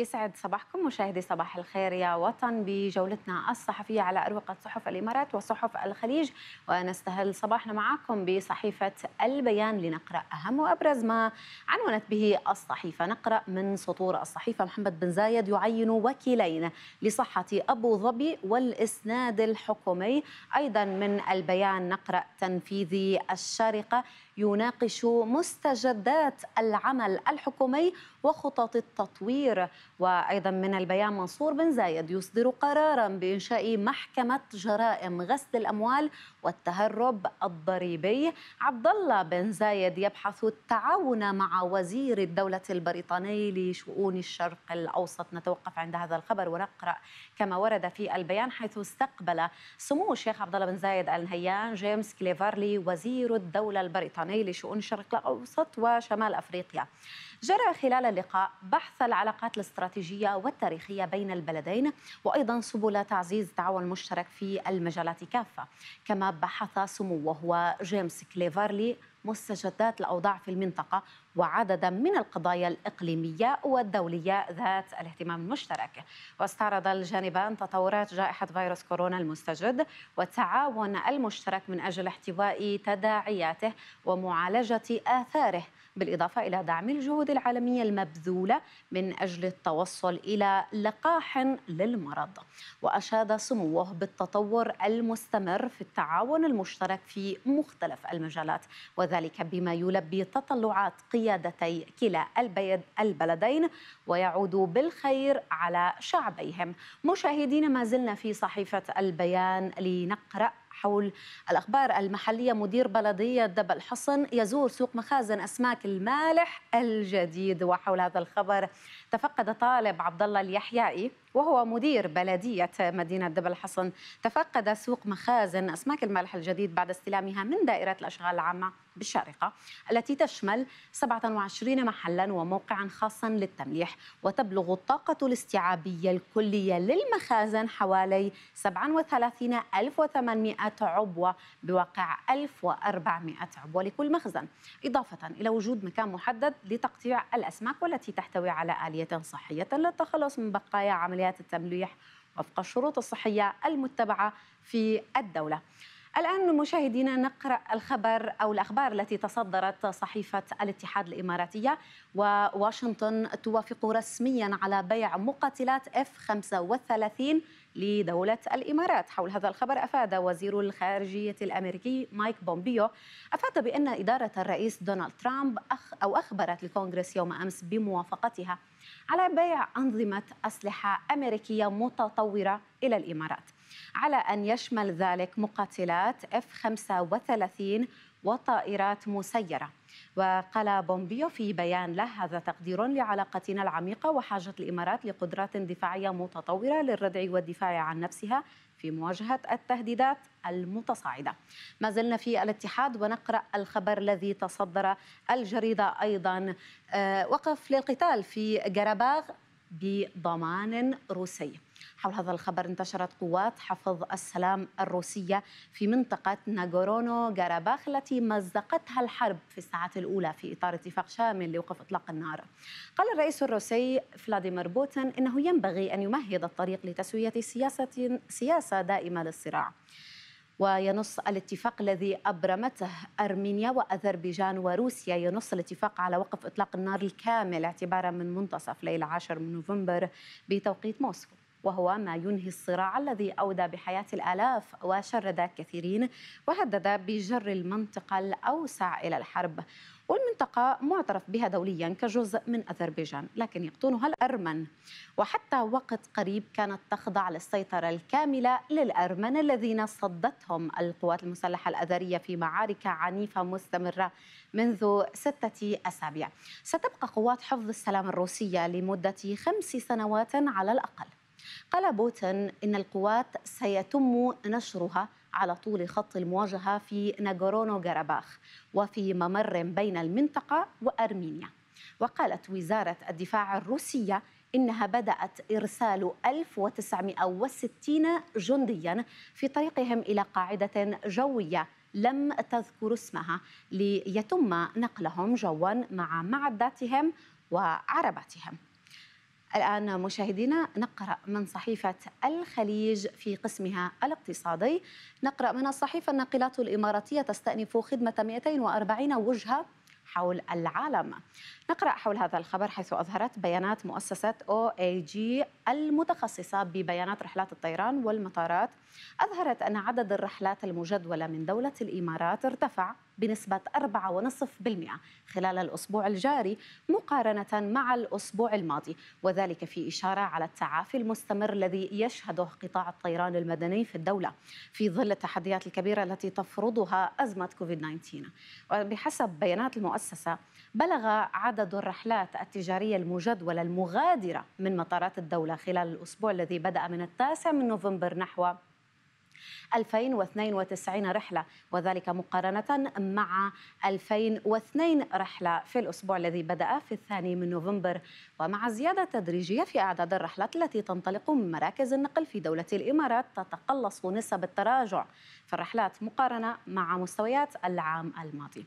يسعد صباحكم مشاهدي صباح الخير يا وطن بجولتنا الصحفية على أروقة صحف الإمارات وصحف الخليج ونستهل صباحنا معكم بصحيفة البيان لنقرأ أهم وأبرز ما عنونت به الصحيفة نقرأ من سطور الصحيفة محمد بن زايد يعين وكيلين لصحة أبو ظبي والإسناد الحكومي أيضا من البيان نقرأ تنفيذي الشارقة يناقش مستجدات العمل الحكومي وخطط التطوير وأيضا من البيان منصور بن زايد يصدر قرارا بإنشاء محكمة جرائم غسل الأموال والتهرب الضريبي عبد الله بن زايد يبحث التعاون مع وزير الدولة البريطاني لشؤون الشرق الأوسط نتوقف عند هذا الخبر ونقرأ كما ورد في البيان حيث استقبل سمو الشيخ عبد الله بن زايد الهيان جيمس كليفرلي وزير الدولة البريطاني لشؤون الشرق الأوسط وشمال أفريقيا جرى خلال اللقاء بحث العلاقات الاستراتيجية الاستراتيجية والتاريخية بين البلدين وأيضا سبل تعزيز التعاون المشترك في المجالات كافة كما بحث سموه جيمس كليفرلي مستجدات الأوضاع في المنطقة وعددا من القضايا الإقليمية والدولية ذات الاهتمام المشترك واستعرض الجانبان تطورات جائحة فيروس كورونا المستجد والتعاون المشترك من أجل احتواء تداعياته ومعالجة آثاره بالإضافة إلى دعم الجهود العالمية المبذولة من أجل التوصل إلى لقاح للمرض وأشاد سموه بالتطور المستمر في التعاون المشترك في مختلف المجالات وذلك بما يلبي تطلعات قيادتي كلا البلدين ويعود بالخير على شعبيهم مشاهدينا ما زلنا في صحيفة البيان لنقرأ حول الأخبار المحلية مدير بلدية دبل حصن يزور سوق مخازن أسماك المالح الجديد وحول هذا الخبر تفقد طالب عبد الله اليحيائي وهو مدير بلدية مدينة دبل حصن تفقد سوق مخازن أسماك المالح الجديد بعد استلامها من دائرة الأشغال العامة بالشارقة التي تشمل 27 محلا وموقعا خاصا للتمليح وتبلغ الطاقة الاستيعابية الكلية للمخازن حوالي 37800 عبوة بواقع 1400 عبوة لكل مخزن إضافة إلى وجود مكان محدد لتقطيع الأسماك والتي تحتوي على آلية صحية للتخلص من بقايا عمليات التمليح وفق الشروط الصحية المتبعة في الدولة الآن مشاهدينا نقرأ الخبر أو الأخبار التي تصدرت صحيفة الاتحاد الإماراتية وواشنطن توافق رسميا على بيع مقاتلات F-35 لدولة الإمارات حول هذا الخبر أفاد وزير الخارجية الأمريكي مايك بومبيو أفاد بأن إدارة الرئيس دونالد ترامب أخ أو أخبرت الكونغرس يوم أمس بموافقتها على بيع أنظمة أسلحة أمريكية متطورة إلى الإمارات على أن يشمل ذلك مقاتلات F-35 وطائرات مسيرة وقال بومبيو في بيان له هذا تقدير لعلاقتنا العميقة وحاجة الإمارات لقدرات دفاعية متطورة للردع والدفاع عن نفسها في مواجهة التهديدات المتصاعدة ما زلنا في الاتحاد ونقرأ الخبر الذي تصدر الجريدة أيضا آه، وقف للقتال في جرباغ بضمان روسي حول هذا الخبر انتشرت قوات حفظ السلام الروسية في منطقة ناغورونو غاراباخ التي مزقتها الحرب في الساعات الأولى في إطار اتفاق شامل لوقف إطلاق النار قال الرئيس الروسي فلاديمير بوتين إنه ينبغي أن يمهد الطريق لتسوية سياسة, سياسة دائمة للصراع وينص الاتفاق الذي أبرمته أرمينيا وأذربيجان وروسيا ينص الاتفاق على وقف إطلاق النار الكامل اعتبارا من منتصف ليلة 10 من نوفمبر بتوقيت موسكو وهو ما ينهي الصراع الذي أودى بحياة الآلاف وشرد كثيرين وهدد بجر المنطقة الأوسع إلى الحرب والمنطقة معترف بها دوليا كجزء من أذربيجان لكن يقطنها الأرمن وحتى وقت قريب كانت تخضع للسيطرة الكاملة للأرمن الذين صدتهم القوات المسلحة الأذرية في معارك عنيفة مستمرة منذ ستة أسابيع ستبقى قوات حفظ السلام الروسية لمدة خمس سنوات على الأقل قال بوتين إن القوات سيتم نشرها على طول خط المواجهة في ناغورونو غاراباخ وفي ممر بين المنطقة وأرمينيا وقالت وزارة الدفاع الروسية إنها بدأت إرسال 1960 جنديا في طريقهم إلى قاعدة جوية لم تذكر اسمها ليتم نقلهم جوا مع معداتهم وعرباتهم الآن مشاهدينا نقرأ من صحيفة الخليج في قسمها الاقتصادي نقرأ من الصحيفة الناقلات الإماراتية تستأنف خدمة 240 وجهة حول العالم نقرأ حول هذا الخبر حيث أظهرت بيانات مؤسسة OAG المتخصصة ببيانات رحلات الطيران والمطارات أظهرت أن عدد الرحلات المجدولة من دولة الإمارات ارتفع بنسبة 4.5% خلال الأسبوع الجاري مقارنة مع الأسبوع الماضي وذلك في إشارة على التعافي المستمر الذي يشهده قطاع الطيران المدني في الدولة في ظل التحديات الكبيرة التي تفرضها أزمة كوفيد-19 وبحسب بيانات المؤسسة بلغ عدد الرحلات التجارية المجدولة المغادرة من مطارات الدولة خلال الأسبوع الذي بدأ من التاسع من نوفمبر نحو 2092 رحلة وذلك مقارنة مع 2002 رحلة في الأسبوع الذي بدأ في الثاني من نوفمبر ومع زيادة تدريجية في أعداد الرحلات التي تنطلق من مراكز النقل في دولة الإمارات تتقلص نسب التراجع في الرحلات مقارنة مع مستويات العام الماضي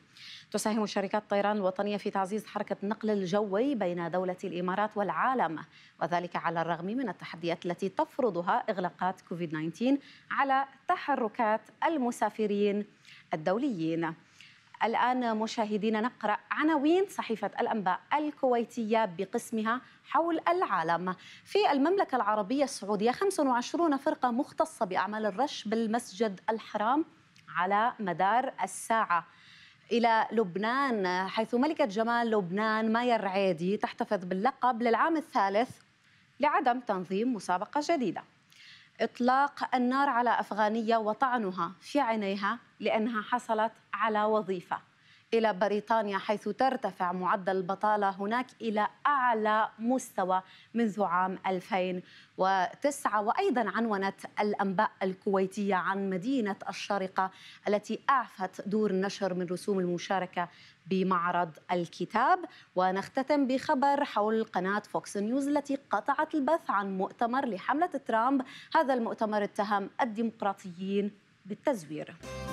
تساهم شركات الطيران الوطنية في تعزيز حركة النقل الجوي بين دولة الإمارات والعالم وذلك على الرغم من التحديات التي تفرضها إغلاقات كوفيد 19 على تحركات المسافرين الدوليين الآن مشاهدينا نقرأ عناوين صحيفة الأنباء الكويتية بقسمها حول العالم في المملكة العربية السعودية 25 فرقة مختصة بأعمال الرش بالمسجد الحرام على مدار الساعة إلى لبنان حيث ملكة جمال لبنان مايا الرعيدي تحتفظ باللقب للعام الثالث لعدم تنظيم مسابقة جديدة إطلاق النار على أفغانية وطعنها في عينيها لأنها حصلت على وظيفة إلى بريطانيا حيث ترتفع معدل البطالة هناك إلى أعلى مستوى منذ عام 2009 وأيضا عنونت الأنباء الكويتية عن مدينة الشارقة التي أعفت دور النشر من رسوم المشاركة بمعرض الكتاب ونختتم بخبر حول قناة فوكس نيوز التي قطعت البث عن مؤتمر لحملة ترامب هذا المؤتمر اتهم الديمقراطيين بالتزوير